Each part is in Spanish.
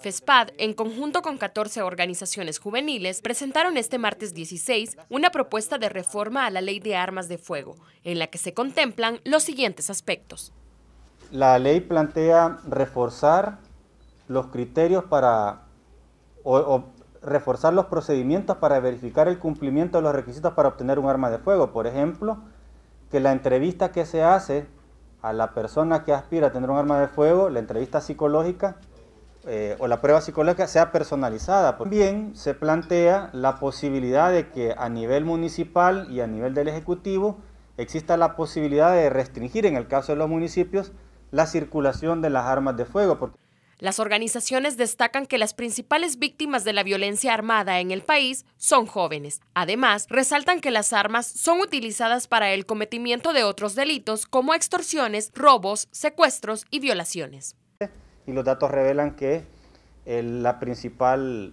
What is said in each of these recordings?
FESPAD, en conjunto con 14 organizaciones juveniles, presentaron este martes 16 una propuesta de reforma a la Ley de Armas de Fuego, en la que se contemplan los siguientes aspectos. La ley plantea reforzar los criterios para o, reforzar los procedimientos para verificar el cumplimiento de los requisitos para obtener un arma de fuego. Por ejemplo, que la entrevista que se hace a la persona que aspira a tener un arma de fuego, la entrevista psicológica, eh, o la prueba psicológica sea personalizada. También se plantea la posibilidad de que a nivel municipal y a nivel del Ejecutivo exista la posibilidad de restringir, en el caso de los municipios, la circulación de las armas de fuego. Las organizaciones destacan que las principales víctimas de la violencia armada en el país son jóvenes. Además, resaltan que las armas son utilizadas para el cometimiento de otros delitos como extorsiones, robos, secuestros y violaciones y los datos revelan que el, principal,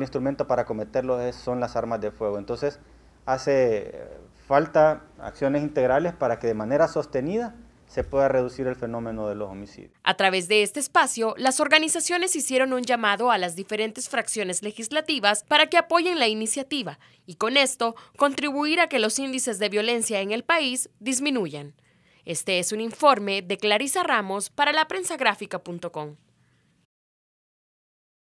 instrumento para cometerlo son las armas de fuego. Entonces, hace eh, falta acciones integrales para que de manera sostenida se pueda reducir el fenómeno de los homicidios. A través de este espacio, las organizaciones hicieron un llamado a las diferentes fracciones legislativas para que apoyen la iniciativa y con esto contribuir a que los índices de violencia en el país disminuyan. Este es un informe de Clarisa Ramos para la